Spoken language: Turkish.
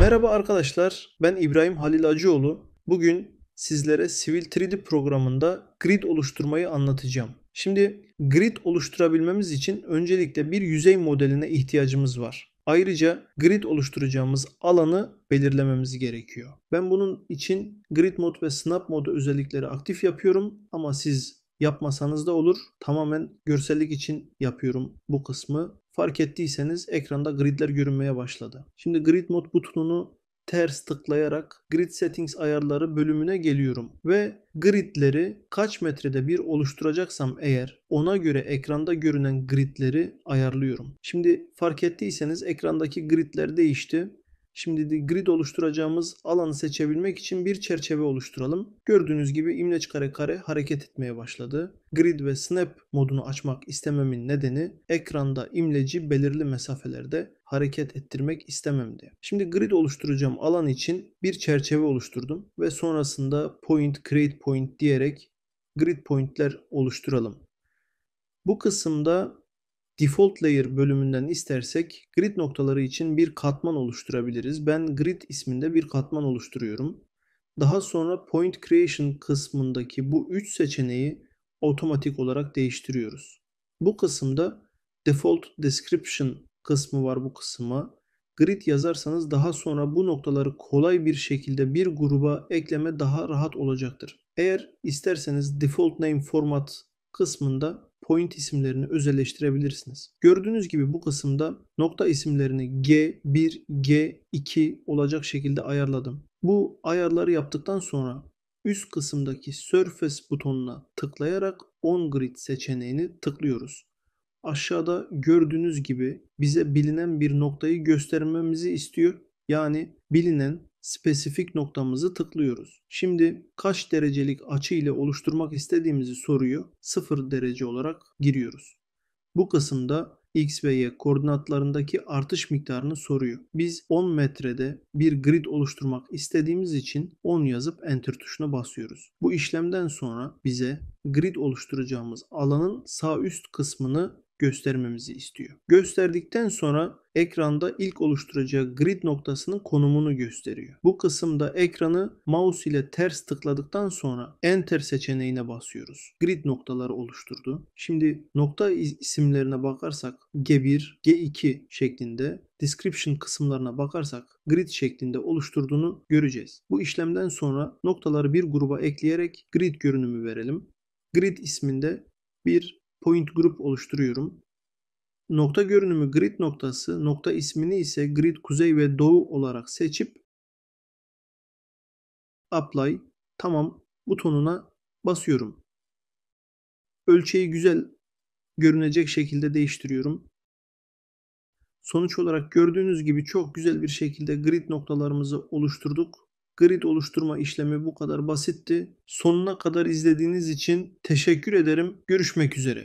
Merhaba arkadaşlar, ben İbrahim Halil Acıoğlu. Bugün sizlere Civil 3D programında grid oluşturmayı anlatacağım. Şimdi grid oluşturabilmemiz için öncelikle bir yüzey modeline ihtiyacımız var. Ayrıca grid oluşturacağımız alanı belirlememiz gerekiyor. Ben bunun için grid mod ve snap modu özellikleri aktif yapıyorum ama siz yapmasanız da olur. Tamamen görsellik için yapıyorum bu kısmı. Fark ettiyseniz ekranda gridler görünmeye başladı. Şimdi grid mod butonunu ters tıklayarak grid settings ayarları bölümüne geliyorum ve gridleri kaç metrede bir oluşturacaksam eğer ona göre ekranda görünen gridleri ayarlıyorum. Şimdi fark ettiyseniz ekrandaki gridler değişti Şimdi grid oluşturacağımız alanı seçebilmek için bir çerçeve oluşturalım. Gördüğünüz gibi imleç kare kare hareket etmeye başladı. Grid ve snap modunu açmak istememin nedeni ekranda imleci belirli mesafelerde hareket ettirmek istememdi. Şimdi grid oluşturacağım alan için bir çerçeve oluşturdum ve sonrasında point create point diyerek grid pointler oluşturalım. Bu kısımda default layer bölümünden istersek grid noktaları için bir katman oluşturabiliriz. Ben grid isminde bir katman oluşturuyorum. Daha sonra point creation kısmındaki bu üç seçeneği otomatik olarak değiştiriyoruz. Bu kısımda default description kısmı var bu kısma. Grid yazarsanız daha sonra bu noktaları kolay bir şekilde bir gruba ekleme daha rahat olacaktır. Eğer isterseniz default name format kısmında point isimlerini özelleştirebilirsiniz. Gördüğünüz gibi bu kısımda nokta isimlerini G1, G2 olacak şekilde ayarladım. Bu ayarları yaptıktan sonra üst kısımdaki Surface butonuna tıklayarak On Grid seçeneğini tıklıyoruz. Aşağıda gördüğünüz gibi bize bilinen bir noktayı göstermemizi istiyor. Yani bilinen spesifik noktamızı tıklıyoruz. Şimdi kaç derecelik açı ile oluşturmak istediğimizi soruyu 0 derece olarak giriyoruz. Bu kısımda x ve y koordinatlarındaki artış miktarını soruyor. Biz 10 metrede bir grid oluşturmak istediğimiz için 10 yazıp enter tuşuna basıyoruz. Bu işlemden sonra bize grid oluşturacağımız alanın sağ üst kısmını göstermemizi istiyor. Gösterdikten sonra ekranda ilk oluşturacağı grid noktasının konumunu gösteriyor. Bu kısımda ekranı mouse ile ters tıkladıktan sonra enter seçeneğine basıyoruz. Grid noktaları oluşturdu. Şimdi nokta isimlerine bakarsak G1, G2 şeklinde description kısımlarına bakarsak grid şeklinde oluşturduğunu göreceğiz. Bu işlemden sonra noktaları bir gruba ekleyerek grid görünümü verelim. Grid isminde bir point grup oluşturuyorum. Nokta görünümü grid noktası, nokta ismini ise grid kuzey ve doğu olarak seçip apply tamam butonuna basıyorum. Ölçeği güzel görünecek şekilde değiştiriyorum. Sonuç olarak gördüğünüz gibi çok güzel bir şekilde grid noktalarımızı oluşturduk. Grid oluşturma işlemi bu kadar basitti. Sonuna kadar izlediğiniz için teşekkür ederim. Görüşmek üzere.